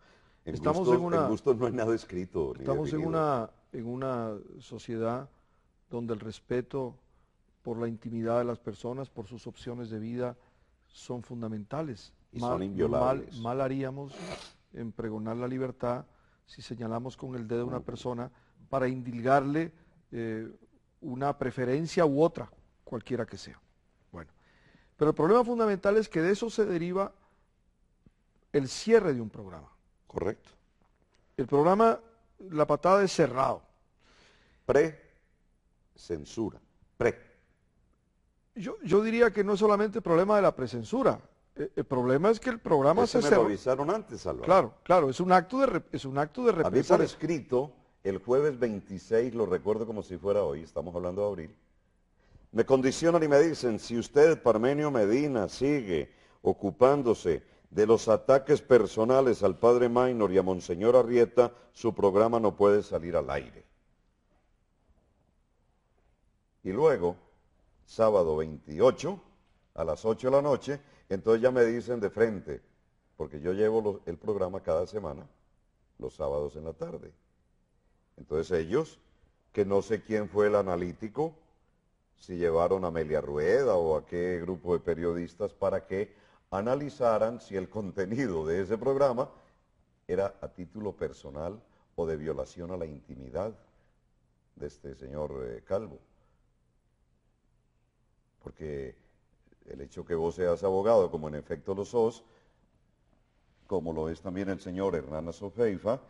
En estamos en una. En gusto no hay nada escrito. Estamos en una, en una sociedad donde el respeto por la intimidad de las personas, por sus opciones de vida, son fundamentales. Y son inviolables. Mal, mal, haríamos en pregonar la libertad si señalamos con el dedo a una persona para indilgarle eh, una preferencia u otra, cualquiera que sea. Bueno, pero el problema fundamental es que de eso se deriva el cierre de un programa. Correcto. El programa, la patada es cerrado. Pre-censura. Pre. Yo, yo, diría que no es solamente el problema de la pre El, eh, el problema es que el programa se me avisaron antes, Claro, claro, es un acto de, es un acto de escrito el jueves 26, lo recuerdo como si fuera hoy, estamos hablando de abril, me condicionan y me dicen, si usted, Parmenio Medina, sigue ocupándose de los ataques personales al padre Maynor y a Monseñor Arrieta, su programa no puede salir al aire. Y luego, sábado 28, a las 8 de la noche, entonces ya me dicen de frente, porque yo llevo el programa cada semana, los sábados en la tarde. Entonces ellos, que no sé quién fue el analítico, si llevaron a Amelia Rueda o a qué grupo de periodistas para que analizaran si el contenido de ese programa era a título personal o de violación a la intimidad de este señor eh, Calvo. Porque el hecho que vos seas abogado, como en efecto lo sos, como lo es también el señor Hernán Sofeifa,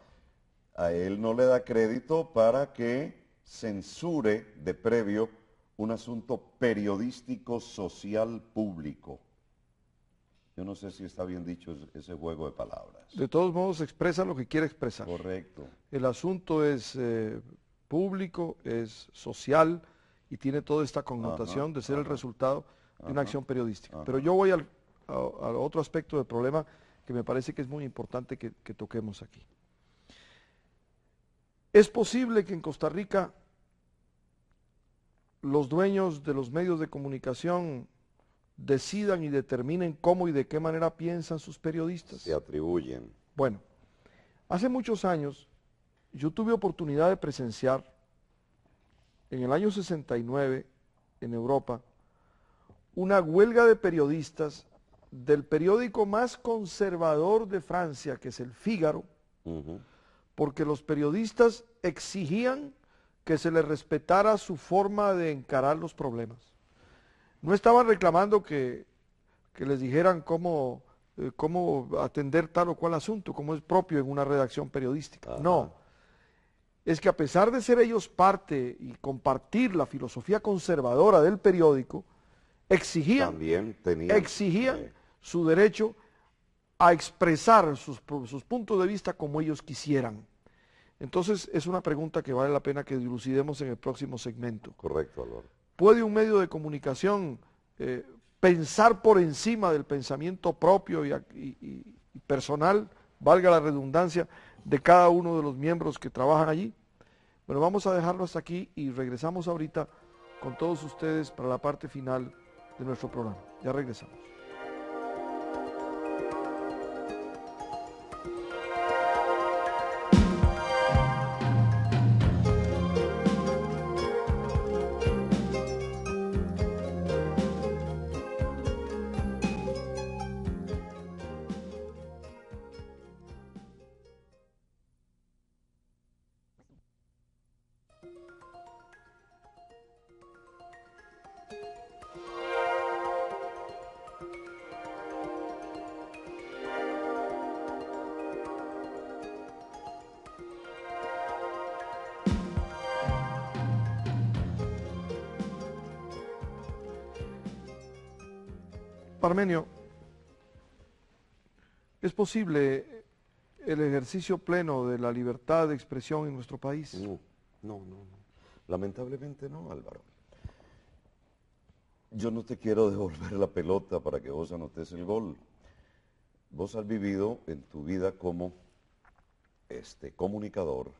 a él no le da crédito para que censure de previo un asunto periodístico social público. Yo no sé si está bien dicho ese juego de palabras. De todos modos, expresa lo que quiere expresar. Correcto. El asunto es eh, público, es social y tiene toda esta connotación de ser el resultado de una acción periodística. Pero yo voy al, otro aspecto del problema que me parece que es muy importante que toquemos aquí. Es posible que en Costa Rica los dueños de los medios de comunicación decidan y determinen cómo y de qué manera piensan sus periodistas. Se atribuyen. Bueno, hace muchos años yo tuve oportunidad de presenciar en el año 69 en Europa una huelga de periodistas del periódico más conservador de Francia, que es el Fígaro, porque los periodistas exigían que se les respetara su forma de encarar los problemas. No estaban reclamando que, les dijeran cómo, eh, cómo, atender tal o cual asunto, como es propio en una redacción periodística. No. Es que a pesar de ser ellos parte y compartir la filosofía conservadora del periódico, exigían, exigían su derecho a expresar sus, puntos de vista como ellos quisieran. Entonces, es una pregunta que vale la pena que dilucidemos en el próximo segmento. Correcto, ¿Puede un medio de comunicación eh, pensar por encima del pensamiento propio y, y, personal, valga la redundancia, de cada uno de los miembros que trabajan allí? Bueno, vamos a dejarlo hasta aquí y regresamos ahorita con todos ustedes para la parte final de nuestro programa. Ya regresamos. ¿es posible el ejercicio pleno de la libertad de expresión en nuestro país? Uh, no, no, no. Lamentablemente no, Álvaro. Yo no te quiero devolver la pelota para que vos anotes el gol. Vos has vivido en tu vida como este, comunicador,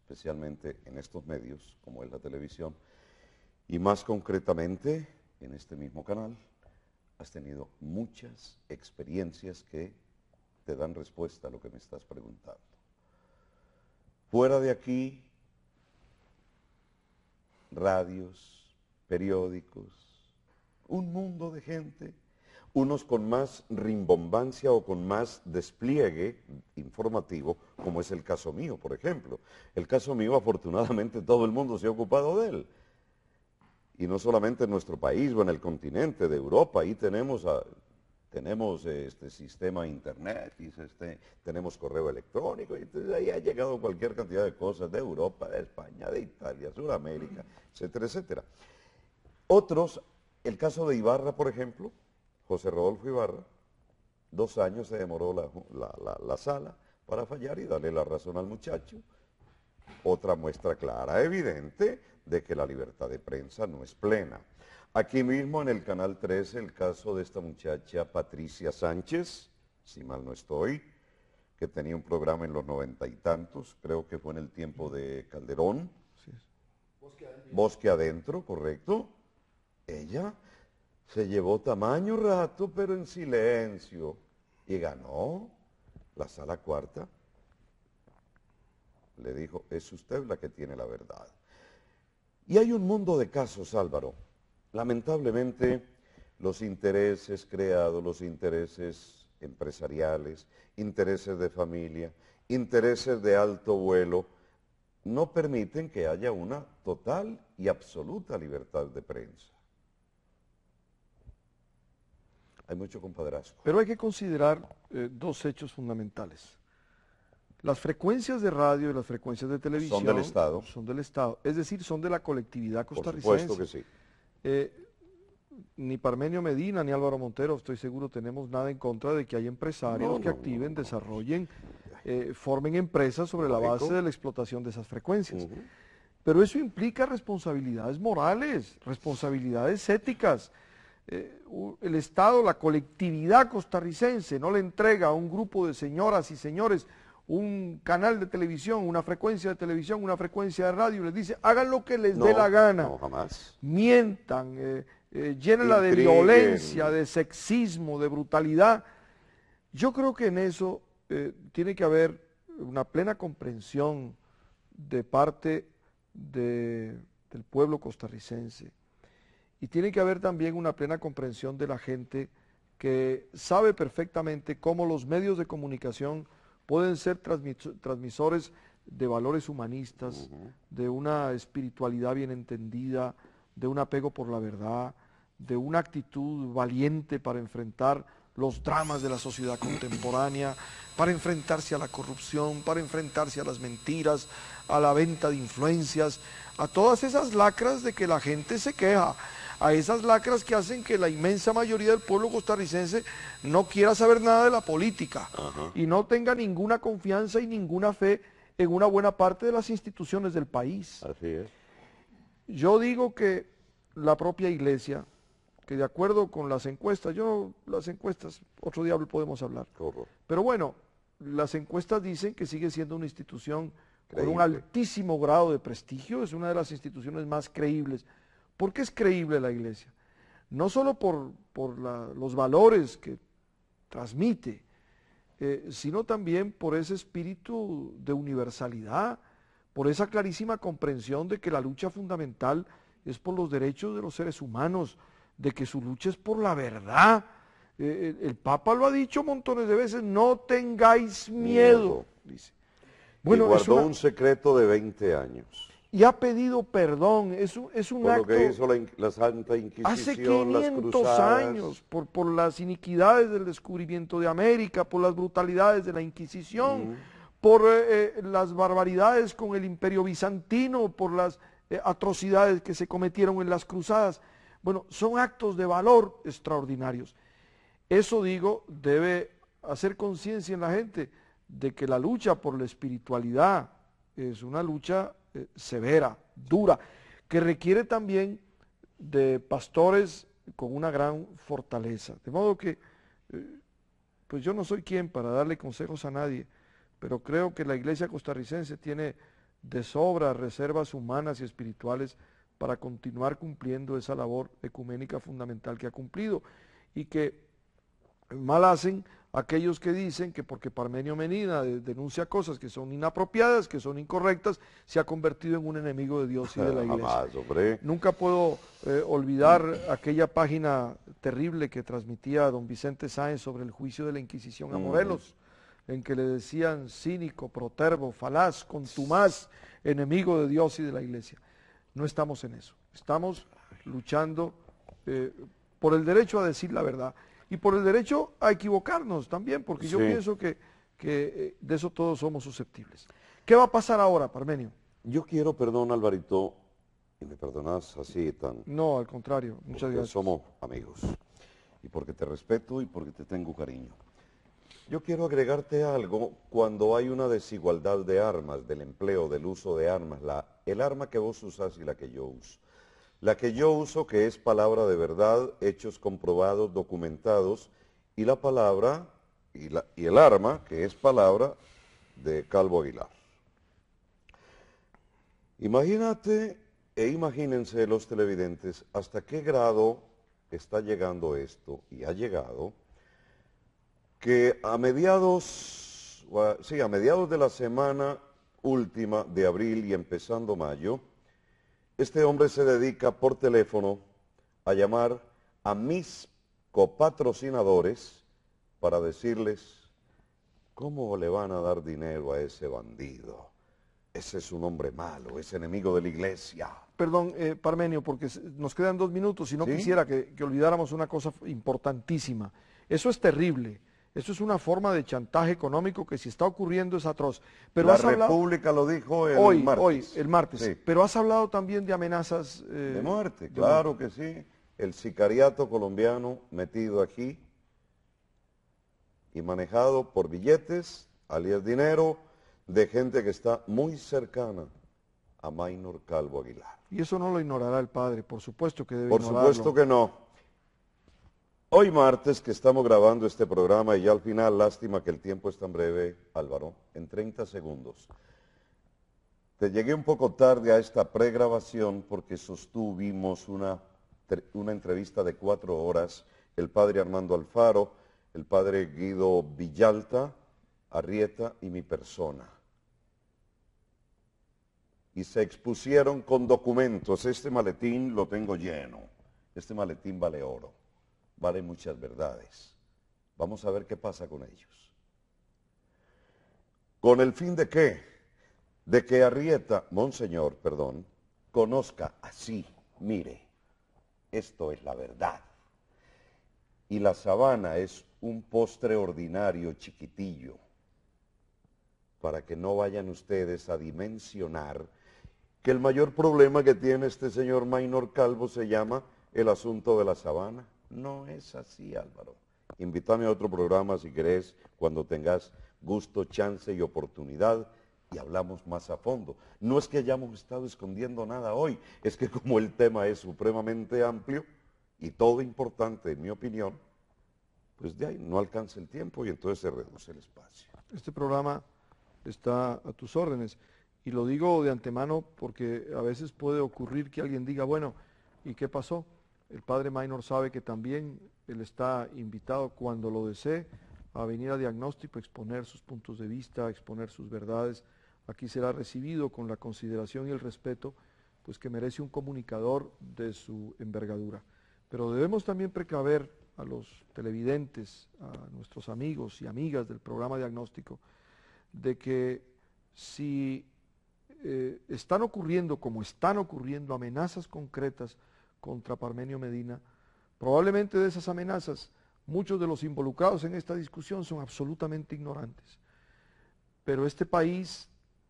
especialmente en estos medios, como es la televisión, y más concretamente en este mismo canal, has tenido muchas experiencias que te dan respuesta a lo que me estás preguntando. Fuera de aquí, radios, periódicos, un mundo de gente, unos con más rimbombancia o con más despliegue informativo, como es el caso mío, por ejemplo. El caso mío, afortunadamente, todo el mundo se ha ocupado de él y no solamente en nuestro país o en el continente de Europa, ahí tenemos, tenemos este sistema internet, y este, tenemos correo electrónico, y entonces ahí ha llegado cualquier cantidad de cosas de Europa, de España, de Italia, Sudamérica, etcétera, etcétera. Otros, el caso de Ibarra, por ejemplo, José Rodolfo Ibarra, dos años se demoró la sala para fallar y darle la razón al muchacho. Otra muestra clara, evidente, de que la libertad de prensa no es plena. Aquí mismo en el Canal 13 el caso de esta muchacha Patricia Sánchez, si mal no estoy, que tenía un programa en los noventa y tantos, creo que fue en el tiempo de Calderón. Bosque, adentro. Bosque adentro, correcto. Ella se llevó tamaño rato, pero en silencio, y ganó la sala cuarta. Le dijo, es usted la que tiene la verdad. Y hay un mundo de casos, Álvaro. Lamentablemente, los intereses creados, los intereses empresariales, intereses de familia, intereses de alto vuelo, no permiten que haya una total y absoluta libertad de prensa. Hay mucho compadrazgo. Pero hay que considerar eh, dos hechos fundamentales. Las frecuencias de radio y las frecuencias de televisión son del Estado. Son del Estado, es decir, son de la colectividad costarricense. Por supuesto que sí. Eh, ni Parmenio Medina ni Álvaro Montero, estoy seguro, tenemos nada en contra de que hay empresarios que activen, desarrollen, eh, formen empresas sobre la base de la explotación de esas frecuencias. Pero eso implica responsabilidades morales, responsabilidades éticas. Eh, el Estado, la colectividad costarricense, no le entrega a un grupo de señoras y señores un canal de televisión, una frecuencia de televisión, una frecuencia de radio, les dice, hagan lo que les dé la gana. Mientan, eh, eh, llenenla de violencia, de sexismo, de brutalidad. Yo creo que en eso eh, tiene que haber una plena comprensión de parte del pueblo costarricense. Y tiene que haber también una plena comprensión de la gente que sabe perfectamente cómo los medios de comunicación pueden ser transmisores de valores humanistas, de una espiritualidad bien entendida, de un apego por la verdad, de una actitud valiente para enfrentar los dramas de la sociedad contemporánea, para enfrentarse a la corrupción, para enfrentarse a las mentiras, a la venta de influencias, a todas esas lacras de que la gente se queja a esas lacras que hacen que la inmensa mayoría del pueblo costarricense no quiera saber nada de la política y no tenga ninguna confianza y ninguna fe en una buena parte de las instituciones del país. Así es. Yo digo que la propia iglesia, que de acuerdo con las encuestas, yo las encuestas, otro diablo podemos hablar. Pero bueno, las encuestas dicen que sigue siendo una institución con un altísimo grado de prestigio, es una de las instituciones más creíbles ¿Por qué es creíble la iglesia? No solo por, los valores que transmite, eh, sino también por ese espíritu de universalidad, por esa clarísima comprensión de que la lucha fundamental es por los derechos de los seres humanos, de que su lucha es por la verdad. Eh, eh, el, Papa lo ha dicho montones de veces, no tengáis miedo, dice. Bueno, y guardó un secreto de 20 años y ha pedido perdón. Es un, es un acto... Lo que hizo la, Santa Inquisición, hace 500 años, por, las iniquidades del descubrimiento de América, por las brutalidades de la Inquisición, por eh, eh, las barbaridades con el Imperio Bizantino, por las eh, atrocidades que se cometieron en las cruzadas. Bueno, son actos de valor extraordinarios. Eso digo, debe hacer conciencia en la gente de que la lucha por la espiritualidad es una lucha eh, severa, dura, que requiere también de pastores con una gran fortaleza. De modo que, eh, pues yo no soy quien para darle consejos a nadie, pero creo que la iglesia costarricense tiene de sobra reservas humanas y espirituales para continuar cumpliendo esa labor ecuménica fundamental que ha cumplido y que mal hacen aquellos que dicen que porque Parmenio Menina denuncia cosas que son inapropiadas, que son incorrectas, se ha convertido en un enemigo de Dios y de la iglesia. Nunca puedo eh, olvidar aquella página terrible que transmitía don Vicente Sáenz sobre el juicio de la Inquisición a mm. Morelos, en que le decían cínico, protervo, falaz, contumaz, enemigo de Dios y de la iglesia. No estamos en eso. Estamos luchando eh, por el derecho a decir la verdad y por el derecho a equivocarnos también, porque yo pienso que, que, eh, de eso todos somos susceptibles. ¿Qué va a pasar ahora, Parmenio? Yo quiero, perdón, Alvarito, y me perdonas así tan... No, al contrario, muchas gracias. Somos amigos, y porque te respeto y porque te tengo cariño. Yo quiero agregarte algo cuando hay una desigualdad de armas, del empleo, del uso de armas, la, el arma que vos usás y la que yo uso. La que yo uso, que es palabra de verdad, hechos comprobados, documentados, y la palabra y, y el arma, que es palabra de Calvo Aguilar. Imagínate e imagínense los televidentes hasta qué grado está llegando esto, y ha llegado, que a mediados, sí, a mediados de la semana última de abril y empezando mayo, este hombre se dedica por teléfono a llamar a mis copatrocinadores para decirles cómo le van a dar dinero a ese bandido. Ese es un hombre malo, es enemigo de la iglesia. Perdón, eh, Parmenio, porque nos quedan dos minutos y no quisiera que olvidáramos una cosa importantísima. Eso es terrible. Eso es una forma de chantaje económico que si está ocurriendo es atroz. Pero la República lo dijo el hoy, martes. Hoy, el martes. Pero has hablado también de amenazas... Eh, de muerte, claro que sí. El sicariato colombiano metido aquí y manejado por billetes, alias dinero, de gente que está muy cercana a Maynor Calvo Aguilar. Y eso no lo ignorará el padre, por supuesto que debe Por supuesto que no. Hoy martes que estamos grabando este programa y ya al final, lástima que el tiempo es tan breve, Álvaro, en 30 segundos. Te llegué un poco tarde a esta pregrabación porque sostuvimos una, una entrevista de cuatro horas, el padre Armando Alfaro, el padre Guido Villalta, Arrieta y mi persona y se expusieron con documentos. Este maletín lo tengo lleno. Este maletín vale oro vale muchas verdades. Vamos a ver qué pasa con ellos. ¿Con el fin de qué? De que Arrieta, Monseñor, perdón, conozca así, mire, esto es la verdad. Y la sabana es un postre ordinario chiquitillo, para que no vayan ustedes a dimensionar que el mayor problema que tiene este señor Maynor Calvo se llama el asunto de la sabana. No es así, Álvaro. Invítame a otro programa si querés, cuando tengas gusto, chance y oportunidad y hablamos más a fondo. No es que hayamos estado escondiendo nada hoy, es que como el tema es supremamente amplio y todo importante, en mi opinión, pues de ahí no alcanza el tiempo y entonces se reduce el espacio. Este programa está a tus órdenes y lo digo de antemano porque a veces puede ocurrir que alguien diga, bueno, ¿y qué pasó? El padre Maynor sabe que también él está invitado cuando lo desee a venir a diagnóstico, exponer sus puntos de vista, exponer sus verdades. Aquí será recibido con la consideración y el respeto pues que merece un comunicador de su envergadura. Pero debemos también precaver a los televidentes, a nuestros amigos y amigas del programa diagnóstico, de que si eh, están ocurriendo, como están ocurriendo, amenazas concretas, contra Parmenio Medina. Probablemente de esas amenazas, muchos de los involucrados en esta discusión son absolutamente ignorantes. Pero este país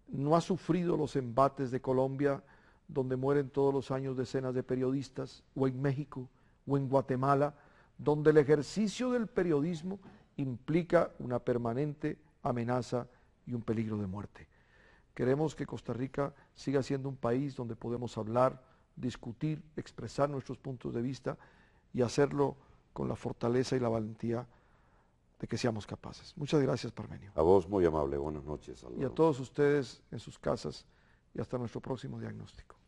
no ha sufrido los embates de Colombia, donde mueren todos los años decenas de periodistas, o en México, o en Guatemala, donde el ejercicio del periodismo implica una permanente amenaza y un peligro de muerte. Queremos que Costa Rica siga siendo un país donde podemos hablar, discutir, expresar nuestros puntos de vista y hacerlo con la fortaleza y la valentía de que seamos capaces. Muchas gracias, Parmenio. A vos, muy amable. Buenas noches. Y a todos ustedes en sus casas y hasta nuestro próximo diagnóstico.